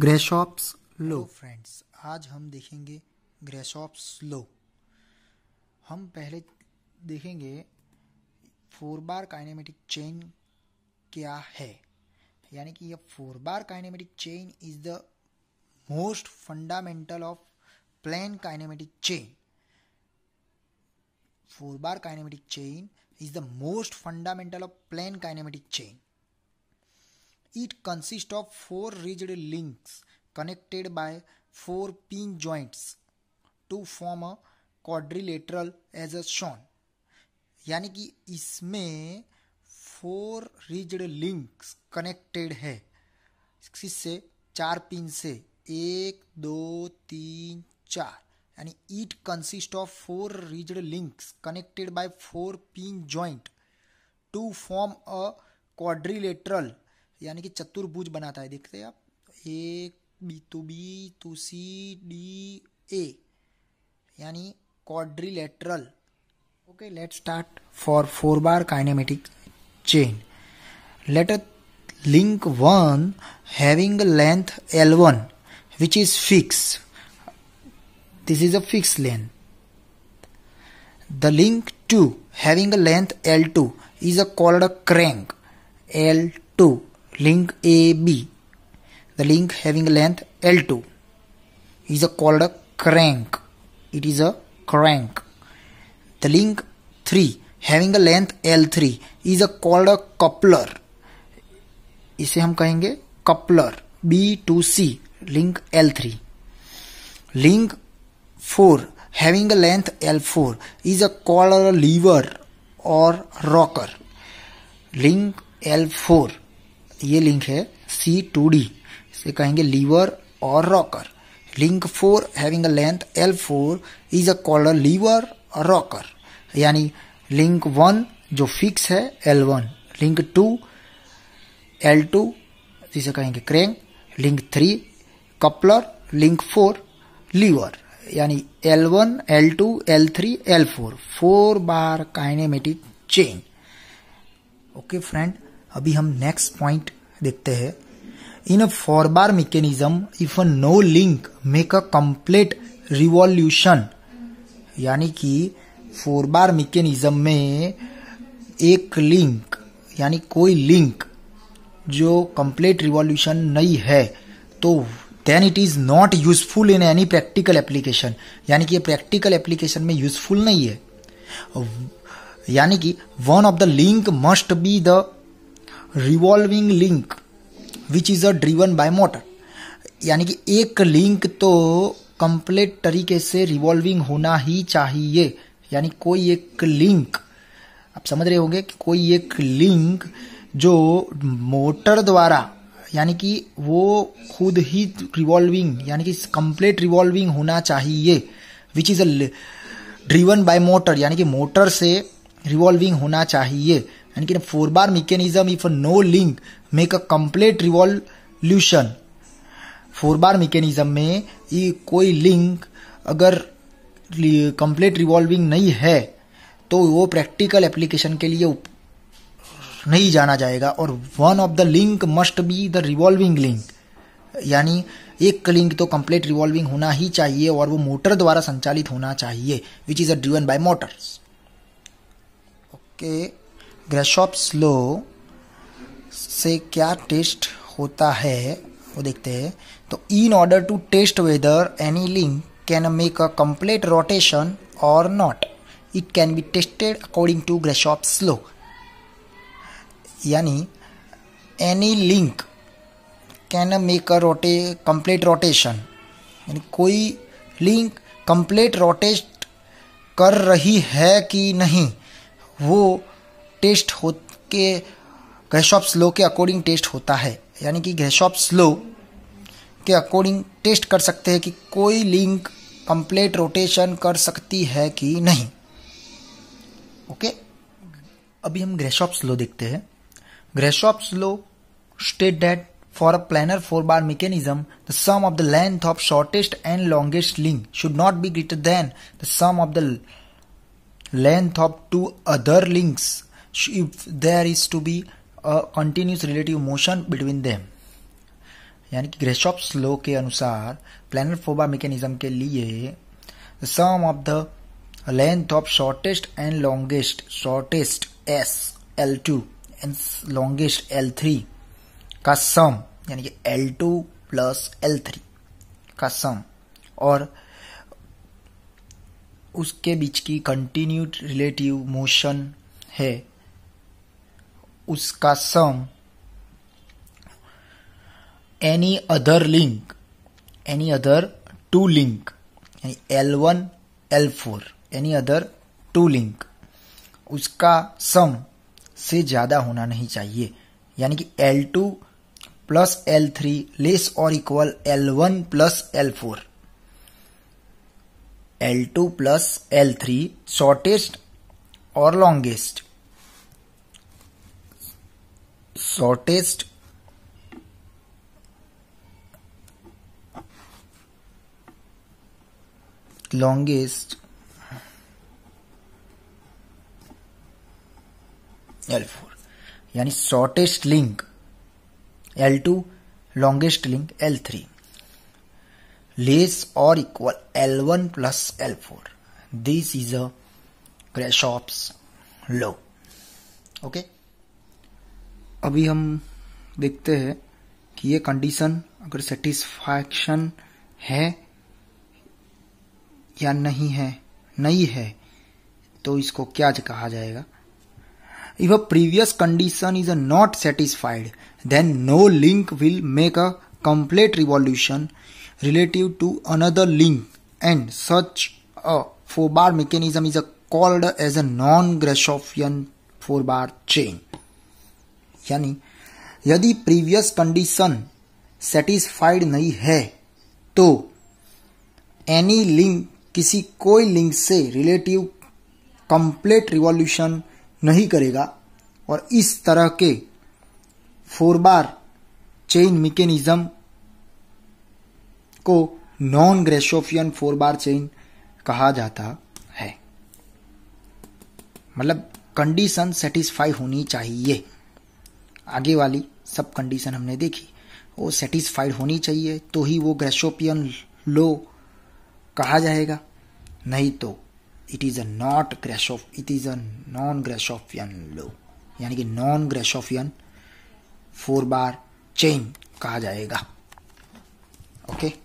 ग्रेशॉप्स लो friends आज हम देखेंगे ग्रेशॉप्स लो हम पहले देखेंगे फोर बार काइनेमेटिक चेन क्या है यानी कि यह four bar kinematic chain is the most fundamental of plane kinematic chain four bar kinematic chain is the most fundamental of plane kinematic chain it consist of four rigid links connected by four pin joints to form a quadrilateral as a shown यानी कि इसमें four rigid links connected है इससे चार pin से एक दो तीन चार यानी it consist of four rigid links connected by four pin joint to form a quadrilateral यानी कि चतुर्भुज बनाता है देखते हैं आप ए बी टू तो बी टू तो सी डी ए यानी quadrilateral okay let start for four bar kinematic chain later link one having length L one which is fix this is a fix length the link two having length L two is a called a crank L two link AB, the link having length L2 is a called a crank. It is a crank. The link 3 having a length L3 is a called a coupler. इसे हम कहेंगे coupler B to C link L3 three link four having a length L four is a called lever और rocker link L ये link है C to D इसे कहेंगे lever और rocker link four having a length L four is a called lever और rocker यानी link one जो fix है L one link two L two जिसे कहेंगे crank link three coupler link four liver यानी L one L two L three L four four bar kinematic chain okay friend अभी हम next point देखते हैं in a four bar mechanism if a no link make a complete revolution यानी कि four bar mechanism में एक link यानी कोई लिंक जो कंप्लीट रिवॉल्यूशन नहीं है तो then it is not useful in any practical application यानी कि प्रैक्टिकल एप्लीकेशन में यूजफुल नहीं है यानी कि one of the link must be the revolving link which is a driven by motor यानी कि एक लिंक तो कंप्लीट तरीके से रिवॉल्विंग होना ही चाहिए यानी कोई एक लिंक आप समझ रहे होंगे कि कोई एक लिंक जो मोटर द्वारा यानी कि वो खुद ही रिवॉल्विंग यानी कि कंप्लीट रिवॉल्विंग होना चाहिए which is a driven by motor यानी कि मोटर से रिवॉल्विंग होना चाहिए and in a four bar mechanism if no link make a complete revolution four bar mechanism में ये koi link अगर complete रिवॉल्विंग नहीं है तो वो प्रैक्टिकल एप्लीकेशन के लिए नहीं जाना जाएगा और one of the link must be the revolving link यानी एक लिंक तो कंप्लीट रिवॉल्विंग होना ही चाहिए और वो मोटर द्वारा संचालित होना चाहिए which is a driven by motors okay Grashof's law से क्या टेस्ट होता है वो देखते हैं तो in order to test whether any link can make a complete rotation or not it can be tested according to Grashof's law यानी any link can make a rote complete rotation यानी कोई link complete रोटेस्ट कर रही है कि नहीं वो test हो के ग्रेशॉप स्लो के अकॉर्डिंग टेस्ट होता है यानी कि ग्रेशॉप स्लो के अकॉर्डिंग टेस्ट कर सकते हैं कि कोई लिंक कंप्लीट रोटेशन कर सकती है कि नहीं ओके अभी हम ग्रेशॉप स्लो देखते हैं of law state that for a planar four bar mechanism the sum of the length of shortest and longest link should not be greater than the sum of the length of two other links if there is to be a continuous relative motion between them यानी कि ग्रेसॉप slow के अनुसार planner फोबा mechanism के लिए sum of the length of shortest and longest shortest S L two and longest L three का sum यानी कि L two plus L three का सम और उसके बीच की कंटिन्यूड रिलेटिव मोशन है उसका sum any other link any other two link यानी L one L four any other two link उसका सम से ज़्यादा होना नहीं चाहिए यानी कि L two plus L three less or equal L one plus L four L two plus L three shortest और लॉन्गेस्ट shortest longest L4 यानी shortest link L2 longest link L3 less or equal L1 plus L4 this is a Grashop's law okay अभी हम देखते हैं कि ये condition अगर satisfaction है या नहीं है नहीं है तो इसको क्या कहा जाएगा if a previous condition is a not satisfied then no link will make a complete revolution relative to another link and such a four bar mechanism is a called as a non Grashofian four bar chain यानी यदि previous condition satisfied नहीं है तो any link किसी कोई link से relative complete revolution नहीं करेगा और इस तरह के फोर बार चेन मेकेनिज्म को non Grashofian four bar chain कहा जाता है मतलब कंडीशन सेटिस्फाई होनी चाहिए आगे वाली सब कंडीशन हमने देखी वो सेटिस्फाइड होनी चाहिए तो ही वो ग्रेसोपियन लो कहा जाएगा नहीं तो it is a not Grashof it is a non Grashofian law यानी कि non Grashofian four bar chain कहा जाएगा ओके okay?